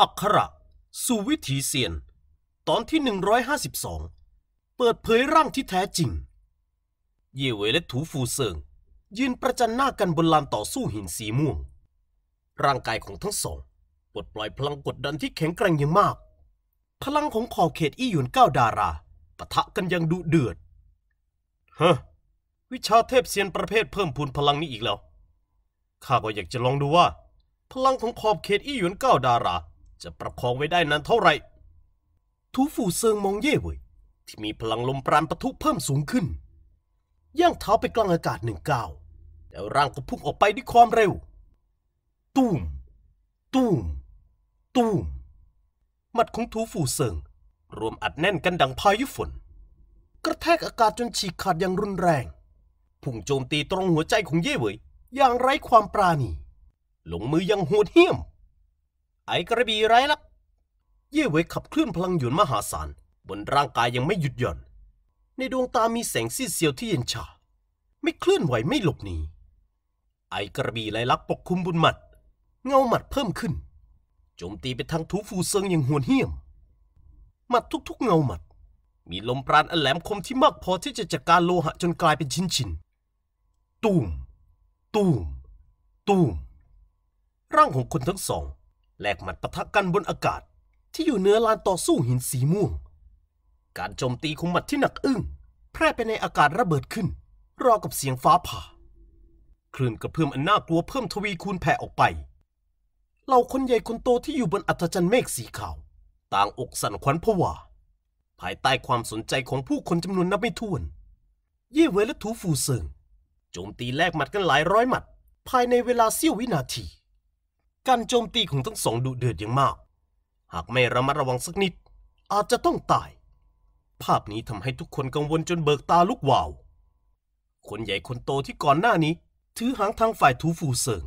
อักขระ สู่วิถีเซียน ตอนที่ 152 เปิดเผยร่างที่แท้จริง เย่เวและถูฟูเซิง ยืนประจันหน้ากันบนลานต่อสู้หินสีม่วงร่างกายของทั้งสอง ปลดปล่อยพลังกดดันที่แข็งแกร่งอย่างมาก พลังของขอบเขตอี้หยวนก้าวดาราปะทะกันยังดุเดือดฮะวิชาเทพเซียนประเภทเพิ่มพูนพลังนี้อีกแล้วข้าก็อยากจะลองดูว่า พลังของขอบเขตอี้หยวนก้าวดาราจะประคองไว้ได้นานเท่าไหร่ ทูฟูเซิงมองเย่เว่ย ที่มีพลังลมปราณปะทุเพิ่มสูงขึ้น ย่างเท้าไปกลางอากาศหนึ่งก้าวแล้วร่างก็พุ่งออกไปด้วยความเร็ว ตูม ตูม ตูม มัดของทูฟูเซิง รวมอัดแน่นกันดังพายุฝน กระแทกอากาศจนฉีกขาดอย่างรุนแรง พุ่งโจมตีตรงหัวใจของเย่เว่ยอย่างไร้ความปราณีหลงมือยังโหดเหี้ยมไอกระบี่ไรลัก เย่เวยขับเคลื่อนพลังหยวนมหาศาล บนร่างกายยังไม่หยุดหย่อน ในดวงตามีแสงสีเซียวที่เย็นชา ไม่เคลื่อนไหวไม่หลบหนี ไอกระบี่ไรลักปกคลุมบุญหมัด เงาหมัดเพิ่มขึ้นโจมตีไปทางทูฟูเซิงอย่างหวนเหี้ยมหมัดทุกๆเงาหมัด มีลมปราณอันแหลมคมที่มากพอที่จะจัดการโลหะจนกลายเป็นชิ้นๆตูมตูม ตูม ร่างของคนทั้งสองแลกหมัดปะทะกันบนอากาศที่อยู่เหนือลานต่อสู้หินสีม่วง การโจมตีของหมัดที่หนักอึ้งแพร่ไปในอากาศระเบิดขึ้น รอกับเสียงฟ้าผ่า คลื่นกระเพื่อมอันน่ากลัวเพิ่มทวีคูณแผ่ออกไปเหล่าคนใหญ่คนโตที่อยู่บนอัฐจันเมฆสีขาว ต่างอกสั่นขวัญผวาภายใต้ความสนใจของผู้คนจำนวนนับไม่ถ้วน เย่เวและถูฟูเซิง โจมตีแลกหมัดกันหลายร้อยหมัดภายในเวลาเสี้ยววินาทีการโจมตีของทั้งสองดุเดือดอย่างมาก หากไม่ระมัดระวังสักนิด อาจจะต้องตาย ภาพนี้ทำให้ทุกคนกังวลจนเบิกตาลุกวาว คนใหญ่คนโตที่ก่อนหน้านี้ถือหางทางฝ่ายทูฟูเซิง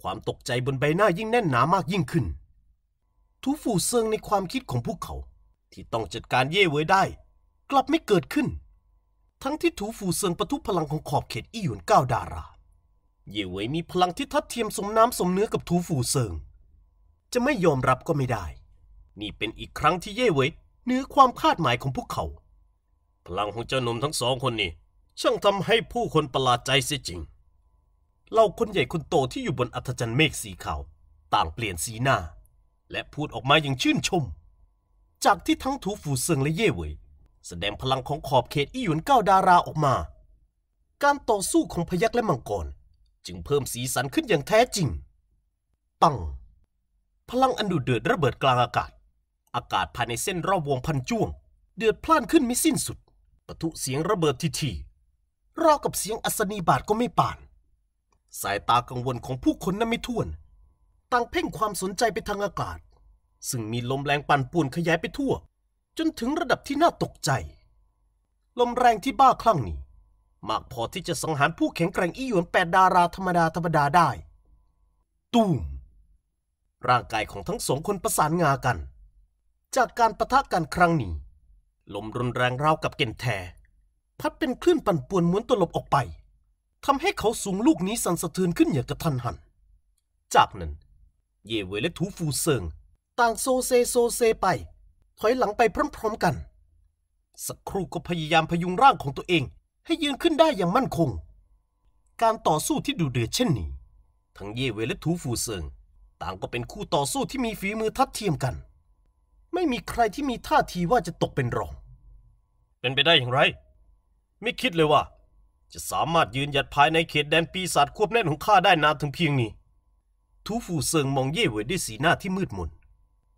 ความตกใจบนใบหน้ายิ่งแน่นหนามากยิ่งขึ้นทูฟูเซิงในความคิดของพวกเขาที่ต้องจัดการเย่เว้ยได้กลับไม่เกิดขึ้น ทั้งที่ทูฟูเซิงประทุพลังของขอบเขตอี้หยวนก้าวดาราเย่เวยมีพลังที่ทัดเทียมสมน้ำสมเนื้อกับทูฟูเซิง จะไม่ยอมรับก็ไม่ได้ นี่เป็นอีกครั้งที่เย่เวยเหนือความคาดหมายของพวกเขา พลังของเจ้าหนุ่มทั้งสองคนนี้ ช่างทำให้ผู้คนประหลาดใจเสียจริง เหล่าคนใหญ่คนโตที่อยู่บนอัธจันทร์เมฆสีขาว ต่างเปลี่ยนสีหน้า และพูดออกมาอย่างชื่นชม จากที่ทั้งทูฟูเซิงและเย่เวยแสดงพลังของขอบเขตอีหยวนเก้าดาราออกมา การต่อสู้ของพยักษ์และมังกรจึงเพิ่มสีสันขึ้นอย่างแท้จริง ปัง พลังอันดุเดือดระเบิดกลางอากาศ อากาศภายในเส้นรอบวงพันจ้วง เดือดพล่านขึ้นไม่สิ้นสุดปะทุเสียงระเบิดทีทีรากับเสียงอัศนีบาทก็ไม่ป่าน สายตากังวลของผู้คนนั้นไม่ท่วน ต่างเพ่งความสนใจไปทางอากาศ ซึ่งมีลมแรงปั่นป่วนขยายไปทั่ว จนถึงระดับที่น่าตกใจ ลมแรงที่บ้าคลั่งนี้มากพอที่จะสังหารผู้แข็งแกร่งอี้หยวนแปดดาราธรรมดาธรรมดาได้ ตูมร่างกายของทั้งสองคนประสานงากัน จากการประทะกันครั้งนี้ ลมรุนแรงราวกับเก่นแทพัดเป็นคลื่นปั่นป่วนม้วนตลบออกไปทำให้เขาสูงลูกนี้สั่นสะเทือนขึ้นอย่างกระทันหัน จากนั้น เยเวยและทูฟูเซิงต่างโซเซโซเซไป ถอยหลังไปพร้อมๆกัน สักครู่ก็พยายามพยุงร่างของตัวเองให้ยืนขึ้นได้อย่างมั่นคง การต่อสู้ที่ดูเดือดเช่นนี้ ทั้งเย่เวและทูฟูเซิง ต่างก็เป็นคู่ต่อสู้ที่มีฝีมือทัดเทียมกัน ไม่มีใครที่มีท่าทีว่าจะตกเป็นรอง เป็นไปได้อย่างไร ไม่คิดเลยว่า จะสามารถยืนหยัดภายในเขตแดนปีศาจควบแน่นของข้าได้นานถึงเพียงนี้ ทูฟูเซิงมองเย่เวด้วยสีหน้าที่มืดมน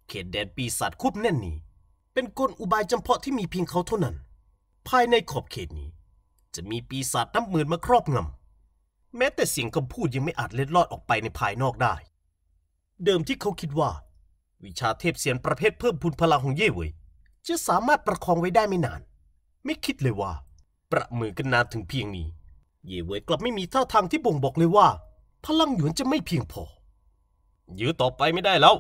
เขตแดนปีศาจควบแน่นนี้ เป็นกลอุบายจำเพาะที่มีเพียงเขาเท่านั้น ภายในขอบเขตนี้จะมีปีศาจน้ำหมื่นมาครอบงำแม้แต่เสียงคำพูดยังไม่อาจเล็ดลอด ออกไปในภายนอกได้ เดิมที่เขาคิดว่า วิชาเทพเสียนประเภท เพิ่มพูนพลังของเย่เวยจะสามารถประคองไว้ได้ไม่นาน ไม่คิดเลยว่า ประมือกันนานถึงเพียงนี้ เย่เวยกลับไม่มีท่าทางที่บ่งบอกเลยว่า พลังหยวนจะไม่เพียงพอยื้อต่อไปไม่ได้แล้ว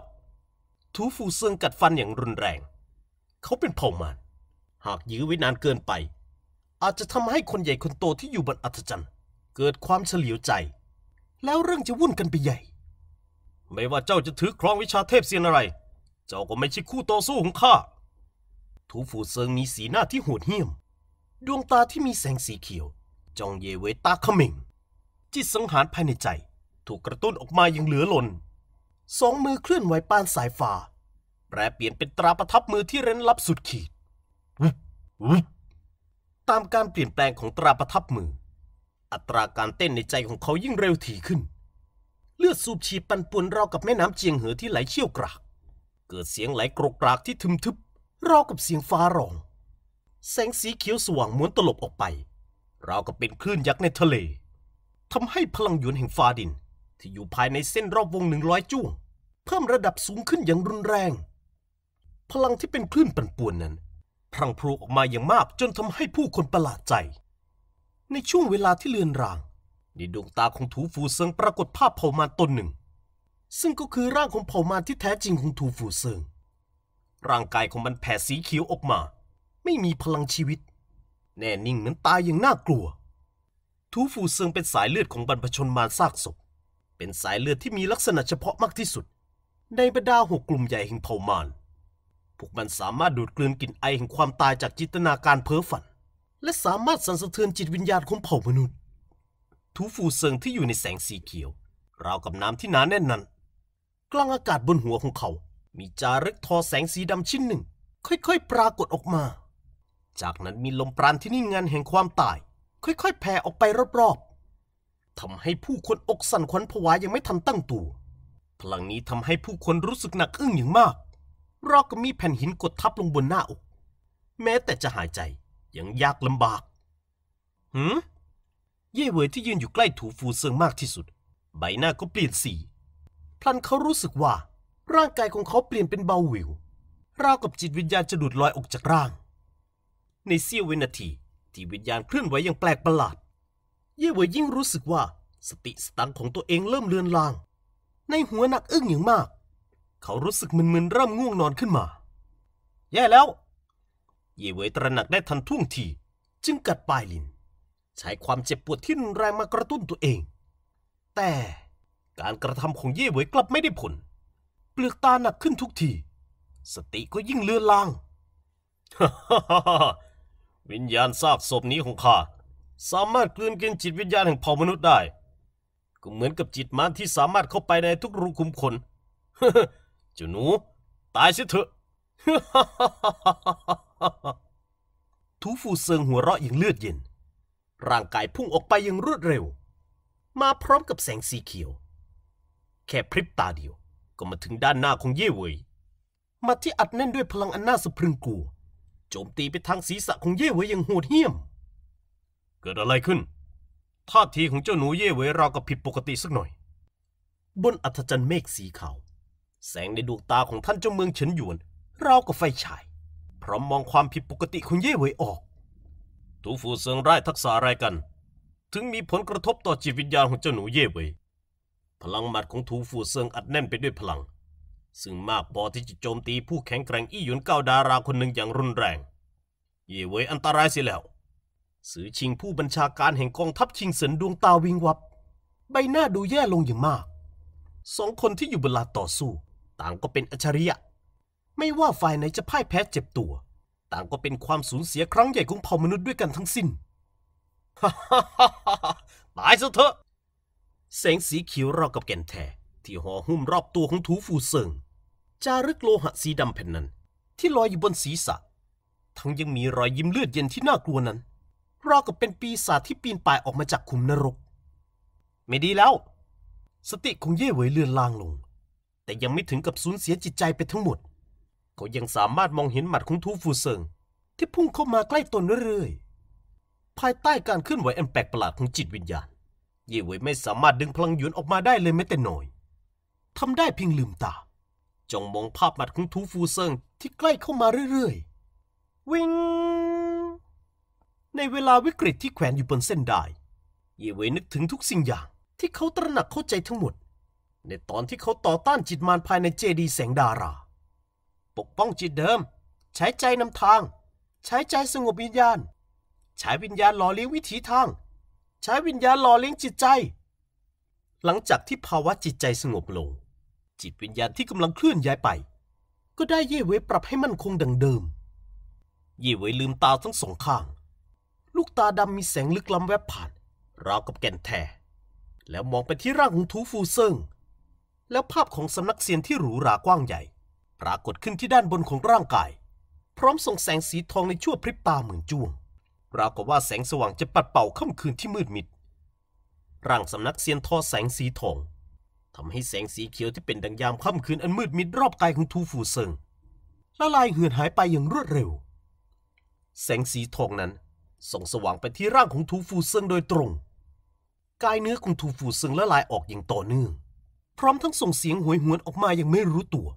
ทูฟูเซิงกัดฟันอย่างรุนแรง เขาเป็นเผ่ามานหากยื้อไว้นานเกินไปอาจจะทำให้คนใหญ่คนโตที่อยู่บนอัธจทร์เกิดความเฉลียวใจ แล้วเรื่องจะวุ่นกันไปใหญ่ ไม่ว่าเจ้าจะถือครองวิชาเทพเซียนอะไร เจ้าก็ไม่ใช่คู่ต่อสู้ของข้าทูฟูเซิงมีสีหน้าที่โหดเหี้ยม ดวงตาที่มีแสงสีเขียวจองเยเวตาขมิงจิตสังหารภายในใจถูกกระตุ้นออกมาอย่างเหลือล้นสองมือเคลื่อนไหวปานสายฟ้าแปรเปลี่ยนเป็นตราประทับมือที่เร้นลับสุดขีดตามการเปลี่ยนแปลงของตราประทับมือ อัตราการเต้นในใจของเขายิ่งเร็วถี่ขึ้น เลือดสูบฉีดปันป่วนราวกับแม่น้ำเจียงเหอที่ไหลเชี่ยวกราก เกิดเสียงไหลกรกกรากที่ทึมทึบราวกับเสียงฟ้าร้อง แสงสีเขียวสว่างม้วนตลบออกไปราวกับเป็นคลื่นยักษ์ในทะเล ทำให้พลังหยวนแห่งฟ้าดิน ที่อยู่ภายในเส้นรอบวงหนึ่งร้อยจ้วงเพิ่มระดับสูงขึ้นอย่างรุนแรง พลังที่เป็นคลื่นปันป่วนนั้นพรังพรูออกมาอย่างมากจนทำให้ผู้คนประหลาดใจ ในช่วงเวลาที่เลือนรางในดวงตาของถูฟูเซิงปรากฏภาพเผ่ามานตนหนึ่ง ซึ่งก็คือร่างของเผ่ามานที่แท้จริงของถูฟูเซิง ร่างกายของมันแผ่สีเขียวออกมา ไม่มีพลังชีวิต แน่นิ่งเหมือนตายอย่างน่ากลัว ทูฟูเซิงเป็นสายเลือดของบรรพชนมารซากศพเป็นสายเลือดที่มีลักษณะเฉพาะมากที่สุด ในบรรดาหกกลุ่มใหญ่แห่งเผ่ามารพวกมันสามารถดูดกลืนกลิ่นไอแห่งความตายจากจินตนาการเพ้อฝัน และสามารถสั่นสะเทือนจิตวิญญาณของเผ่ามนุษย์ ทูฟูเซิงที่อยู่ในแสงสีเขียว ราวกับน้ำที่หนาแน่นนั้น กลางอากาศบนหัวของเขา มีจารึกทอแสงสีดำชิ้นหนึ่ง ค่อยๆปรากฏออกมา จากนั้นมีลมปราณที่นิ่งงันแห่งความตาย ค่อยๆแผ่ออกไปรอบๆทำให้ผู้คนอกสั่นขวัญผวายังไม่ทันตั้งตัวพลังนี้ทำให้ผู้คนรู้สึกหนักอึ้งอย่างมากราก็มีแผ่นหินกดทับลงบนหน้าอก แม้แต่จะหายใจยังยากลำบาก หืมเย่เวยที่ยืนอยู่ใกล้ถูฟูเซิงมากที่สุด ใบหน้าก็เปลี่ยนสีพลันเขารู้สึกว่าร่างกายของเขาเปลี่ยนเป็นเบาหวิว ราวกับจิตวิญญาณจะดูดลอยออกจากร่าง ในเสี้ยววินาทีที่วิญญาณเคลื่อนไหวอย่างแปลกประหลาด เย่เวยยิ่งรู้สึกว่าสติสตังของตัวเองเริ่มเลือนลาง ในหัวหนักอึ้งอย่างมากเขารู้สึกมึนๆเริ่มง่วงนอนขึ้นมา แย่แล้ว เย่เวยตระหนักได้ทันท่วงทีจึงกัดปลายลิ้นใช้ความเจ็บปวดที่รุนแรงมากระตุ้นตัวเอง แต่การกระทำของเย่เวยกลับไม่ได้ผล เปลือกตาหนักขึ้นทุกทีสติก็ยิ่งเลือนลางวิญญาณซากศพนี้ของข้าสามารถกลืนกินจิตวิญญาณแห่งเผ่ามนุษย์ได้ ก็เหมือนกับจิตมารที่สามารถเข้าไปในทุกรูขุมขนเจ้าหนูตายสิเถอะ ทูฟูเซิงหัวเราะอย่างเลือดเย็น ร่างกายพุ่งออกไปอย่างรวดเร็ว มาพร้อมกับแสงสีเขียว แค่พริบตาเดียว ก็มาถึงด้านหน้าของเย่เวยมาที่อัดแน่นด้วยพลังอันน่าสะพรึงกลัว โจมตีไปทางศีรษะของเย่เวยอย่างโหดเหี้ยม เกิดอะไรขึ้น ท่าทีของเจ้าหนูเย่เวยเราก็ผิดปกติสักหน่อย บนอัฐจัร์เมฆสีขาวแสงในดวงตาของท่านเจ้าเมืองเฉินหยวนราวกับไฟฉาย พร้อมมองความผิดปกติของเย่เหวยออกถูฟูเซิงไร้ทักษะอะไรกัน ถึงมีผลกระทบต่อจิตวิญญาณของเจ้าหนูเย่เหวยพลังหมัดของถูฟูเซิงอัดแน่นไปด้วยพลัง ซึ่งมากพอที่จะโจมตีผู้แข็งแกร่งอี้หยวนก้าวดาราคนหนึ่งอย่างรุนแรง เย่เหวยอันตรายเสียแล้วสือชิงผู้บัญชาการแห่งกองทัพชิงเสินดวงตาวิงวับ ใบหน้าดูแย่ลงอย่างมาก สองคนที่อยู่บนลาต่อสู้ต่างก็เป็นอัจฉริยะ ไม่ว่าฝ่ายไหนจะพ่ายแพ้เจ็บตัว ต่างก็เป็นความสูญเสียครั้งใหญ่ของเผ่ามนุษย์ด้วยกันทั้งสิ้นฮ่าฮ่าฮ่าตายซะเถอะแสงสีเขียวรอบกับแก่นแท้ที่ห่อหุ้มรอบตัวของถูฟูเซิง จารึกโลหะสีดำแผ่นนั้น ที่ลอยอยู่บนศีรษะ ทั้งยังมีรอยยิ้มเลือดเย็นที่น่ากลัวนั้นราวกับเป็นปีศาจที่ปีนป่ายออกมาจากขุมนรก ไม่ดีแล้ว สติของเย่เหวยเลือนลางลงแต่ยังไม่ถึงกับสูญเสียจิตใจไปทั้งหมด เขายังสามารถมองเห็นหมัดของทูฟูเซิง ที่พุ่งเข้ามาใกล้ตนเรื่อยๆ ภายใต้การเคลื่อนไหวอันแปลกประหลาดของจิตวิญญาณเย่เวยไม่สามารถดึงพลังหยวนออกมาได้เลยแม้แต่น้อยทำได้เพียงลืมตาจงมองภาพหมัดของทูฟูเซิงที่ใกล้เข้ามาเรื่อยๆวิงในเวลาวิกฤตที่แขวนอยู่บนเส้นได้เย่เวยนึกถึงทุกสิ่งอย่างที่เขาตระหนักเข้าใจทั้งหมดในตอนที่เขาต่อต้านจิตมารภายในเจดีแสงดารา ปกป้องจิตเดิม ใช้ใจนำทาง ใช้ใจสงบวิญญาณ ใช้วิญญาณหล่อเลี้ยงวิถีทาง ใช้วิญญาณหล่อเลี้ยงจิตใจ หลังจากที่ภาวะจิตใจสงบลง จิตวิญญาณที่กำลังเคลื่อนย้ายไป ก็ได้เย่เวปรับให้มั่นคงดังเดิมเย่เวลืมตาทั้งสองข้าง ลูกตาดำมีแสงลึกล้ำแวบผ่าน ราวกับแก่นแท้แล้วมองไปที่ร่างของทูฟูเซิงแล้วภาพของสำนักเซียนที่หรูหรากว้างใหญ่ ปรากฏขึ้นที่ด้านบนของร่างกาย พร้อมส่งแสงสีทองในชั่วพริบตาเหมือนจ้วงราวกับว่าแสงสว่างจะปัดเป่าค่ำคืนที่มืดมิด ร่างสำนักเซียนทอแสงสีทองทำให้แสงสีเขียวที่เป็นดังยามค่ำคืนอันมืดมิดรอบกายของทูฟูเซิงละลายเหือดหายไปอย่างรวดเร็ว แสงสีทองนั้นส่องสว่างไปที่ร่างของทูฟูเซิงโดยตรง กายเนื้อของทูฟูเซิงละลายออกอย่างต่อเนื่องพร้อมทั้งส่งเสียงหวยหวนออกมาอย่างไม่รู้ตัว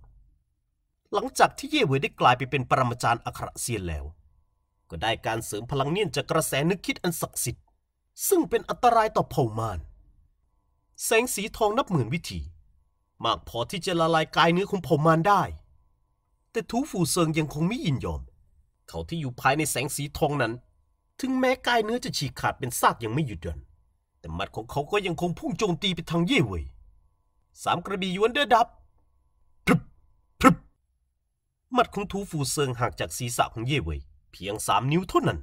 หลังจากที่เย่เหวยได้กลายไปเป็นปรมาจารย์อัครเซียนแล้ว ก็ได้การเสริมพลังเนียนจากกระแสนึกคิดอันศักดิ์สิทธิ์ ซึ่งเป็นอันตรายต่อเผ่ามาร แสงสีทองนับหมื่นวิถีมากพอที่จะละลายกายเนื้อของเผ่ามารได้ แต่ทูฟูเซิงยังคงไม่ยินยอม เขาที่อยู่ภายในแสงสีทองนั้น ถึงแม้กายเนื้อจะฉีกขาดเป็นซากยังไม่หยุดหย่อนแต่มัดของเขาก็ยังคงพุ่งโจมตีไปทางเย่เหวยสามกระบี่ยวนเดือดับ พรึบ พรึบ มัดของทูฟูเซิงหักจากศีรษะของเย่เวยเพียงสามนิ้วเท่านั้น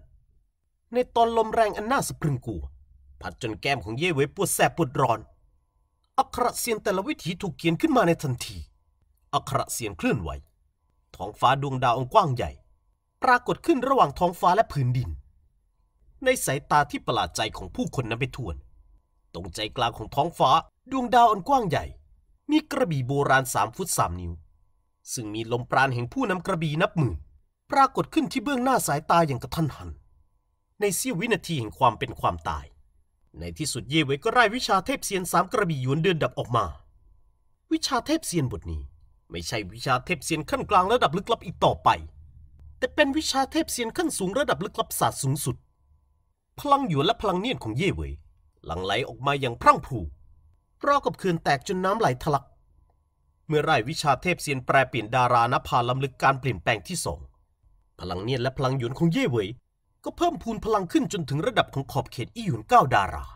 ในตอนลมแรงอันน่าสะพรึงกลัวผัดจนแก้มของเย่เวยปวดแสบปวดร้อน อัคระเซียนแต่ละวิถีถูกเขียนขึ้นมาในทันที อัคระเซียนเคลื่อนไหว ท้องฟ้าดวงดาวองกว้างใหญ่ ปรากฏขึ้นระหว่างท้องฟ้าและผืนดิน ในสายตาที่ประหลาดใจของผู้คนนั้นไปทวนตรงใจกลางของท้องฟ้าดวงดาวอันกว้างใหญ่ มีกระบี่โบราณสามฟุตสามนิ้ว ซึ่งมีลมปราณแห่งผู้นำกระบี่นับหมื่นปรากฏขึ้นที่เบื้องหน้าสายตาอย่างกระทันหัน ในเสี้ยววินาทีแห่งความเป็นความตาย ในที่สุดเย่เวยก็ไร้วิชาเทพเซียนสามกระบี่ยวนเดือนดับออกมา วิชาเทพเซียนบทนี้ไม่ใช่วิชาเทพเซียนขั้นกลางระดับลึกลับอีกต่อไป แต่เป็นวิชาเทพเซียนขั้นสูงระดับลึกลับศาสตร์สูงสุด พลังหยวนและพลังเนียนของเย่เวยหลั่งไหลออกมาอย่างพรั่งพรูรอกับเขื่อนแตกจนน้ำไหลทะลัก เมื่อไร่วิชาเทพเซียนแปรเปลี่ยนดารานภาล้ำลึกการเปลี่ยนแปลงที่สองพลังเนียนและพลังหยุนของเย่เวย ก็เพิ่มพูนพลังขึ้นจนถึงระดับของขอบเขตอีหยุนเก้าดารา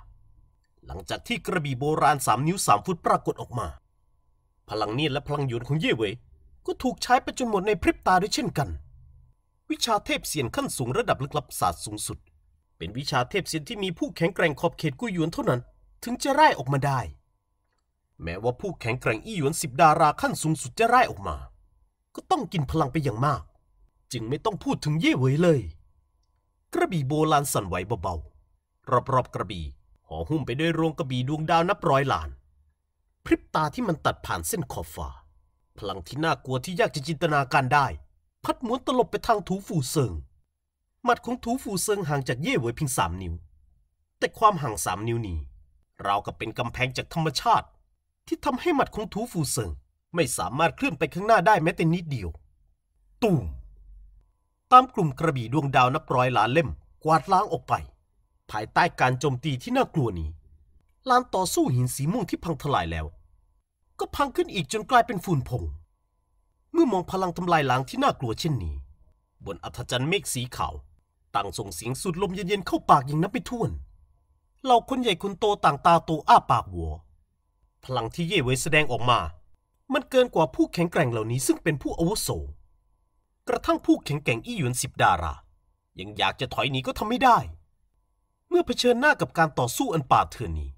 หลังจากที่กระบี่โบราณสามนิ้วสามฟุตปรากฏออกมา พลังเนียนและพลังหยุนของเย่เวยก็ถูกใช้ไปจนหมดในพริบตาด้วยเช่นกัน วิชาเทพเซียนขั้นสูงระดับลึกลับศาสตร์สูงสุดเป็นวิชาเทพศิลป์ที่มีผู้แข็งแกร่งขอบเขตกู้ยวนเท่านั้นถึงจะไล่ออกมาได้ แม้ว่าผู้แข็งแกร่งอี้หยวนสิบดาราขั้นสูงสุดจะไล่ออกมา ก็ต้องกินพลังไปอย่างมาก จึงไม่ต้องพูดถึงเย่เวยเลย กระบี่โบราณสั่นไหวเบา ๆรอบๆ กระบี่ห่อหุ้มไปด้วยรวงกระบี่ดวงดาวนับร้อยล้าน พริบตาที่มันตัดผ่านเส้นขอบฟ้าพลังที่น่ากลัวที่ยากจะจินตนาการได้ พัดหมุนตลบไปทางถูฝูเซิงหมัดของถูฟูเซิงห่างจากเย่เหวยเพียงสามนิ้ว แต่ความห่างสามนิ้วนี้ราวกับเป็นกำแพงจากธรรมชาติ ที่ทำให้หมัดของถูฟูเซิง ไม่สามารถเคลื่อนไปข้างหน้าได้แม้แต่นิดเดียว ตูมตามกลุ่มกระบี่ดวงดาวนับร้อยล้านเล่มกวาดล้างออกไปภายใต้การโจมตีที่น่ากลัวนี้ลานต่อสู้หินสีม่วงที่พังทลายแล้ว ก็พังขึ้นอีกจนกลายเป็นฝุ่นผงเมื่อมองพลังทำลายล้างที่น่ากลัวเช่นนี้ บนอัธจทร์เมฆสีขาวต่างส่งเสียงสุดลมเย็นๆเข้าปากอย่างนับไม่ถ้วนเหล่าคนใหญ่คนโตต่างตาโตอ้าปากหัว พลังที่เย่เวยแสดงออกมา มันเกินกว่าผู้แข็งแกร่งเหล่านี้ซึ่งเป็นผู้อาวุโสกระทั่งผู้แข็งแกร่งอี้หยวนสิบดารา ยังอยากจะถอยหนีก็ทำไม่ได้ เมื่อเผชิญหน้ากับการต่อสู้อันป่าเถื่อนนี้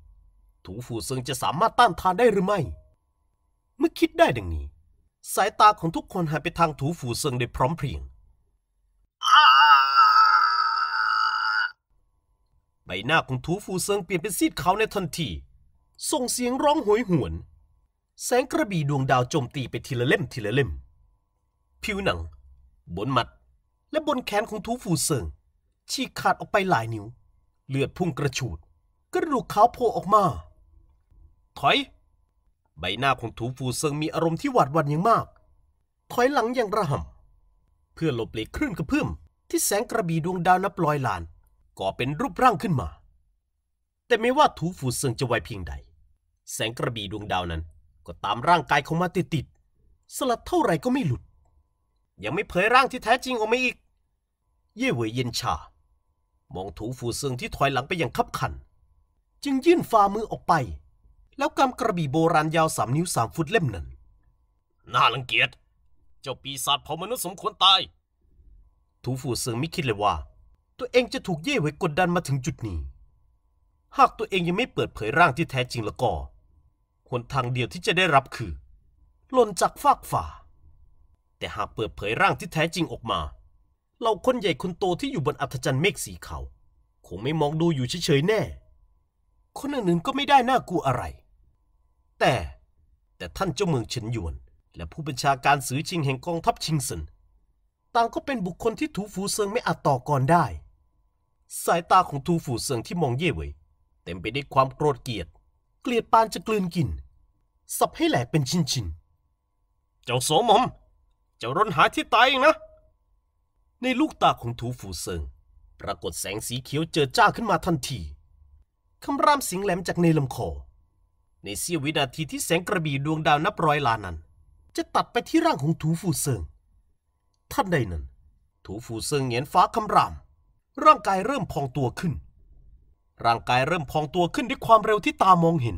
ถูฟูเซิงจะสามารถต้านทานได้หรือไม่ เมื่อคิดได้ดังนี้ สายตาของทุกคนหันไปทางถูฟูเซิงโดยพร้อมเพรียงอ้าใบหน้าของทูฟูเซิงเปลี่ยนเป็นซีดขาวในทันที ส่งเสียงร้องโหยหวน แสงกระบี่ดวงดาวโจมตีไปทีละเล่มทีละเล่มผิวหนังบนมัดและบนแขนของทูฟูเซิงฉีกขาดออกไปหลายนิ้ว เลือดพุ่งกระฉูด กระดูกขาวโผล่ออกมา ถอย ใบหน้าของทูฟูเซิงมีอารมณ์ที่หวาดหวั่นอย่างมาก ถอยหลังอย่างระห่ำเพื่อหลบหลีกคลื่นกระเพื่อมที่แสงกระบี่ดวงดาวนับร้อยล้านก่อเป็นรูปร่างขึ้นมา แต่ไม่ว่าถูฝูเซิงจะไวเพียงใด แสงกระบี่ดวงดาวนั้นก็ตามร่างกายของมาติดติด สลัดเท่าไรก็ไม่หลุด ยังไม่เผยร่างที่แท้จริงออกมาอีก เย่เหวยเย็นชา มองถูฝูเซิงที่ถอยหลังไปอย่างขับขัน จึงยื่นฝ่ามือออกไป แล้วกำกระบี่โบราณยาวสามนิ้วสามฟุตเล่มนั้น น่ารังเกียจเจ้าปีศาจเผามนุษย์สมควรตาย ถูฝูเซิงไม่คิดเลยว่าตัวเองจะถูกเย่ไว้กดดันมาถึงจุดนี้ หากตัวเองยังไม่เปิดเผยร่างที่แท้จริงแล้วก็หนทางเดียวที่จะได้รับคือหล่นจากฟากฝ่า แต่หากเปิดเผยร่างที่แท้จริงออกมาเราคนใหญ่คนโตที่อยู่บนอัธจันทร์เมฆสีเขาคงไม่มองดูอยู่เฉยๆแน่ คนอื่นๆก็ไม่ได้น่ากลัวอะไร แต่ แต่ท่านเจ้าเมืองเฉินหยวนและผู้บัญชาการสือชิงแห่งกองทัพชิงซินต่างก็เป็นบุคคลที่ทูฟูเซิงไม่อาจต่อกรได้ สายตาของทูฟูเซิงที่มองเย่เวยเต็มไปด้วยความโกรธเกลียด เกลียดปานจะกลืนกิน สับให้แหลกเป็นชิ้นๆ เจ้าโสมมเจ้าร้นหาที่ตายเองนะ ในลูกตาของทูฟูเซิง ปรากฏแสงสีเขียวเจิดจ้าขึ้นมาทันทีคำรามสิงแหลมจากในลำคอในเสี้ยววินาทีที่แสงกระบี่ดวงดาวนับร้อยล้านนั้น จะตัดไปที่ร่างของทูฟูเซิงท่านใดนั้นถูฟูเซิงเหงียนฟ้าคำรามร่างกายเริ่มพองตัวขึ้น ร่างกายเริ่มพองตัวขึ้นด้วยความเร็วที่ตามองเห็น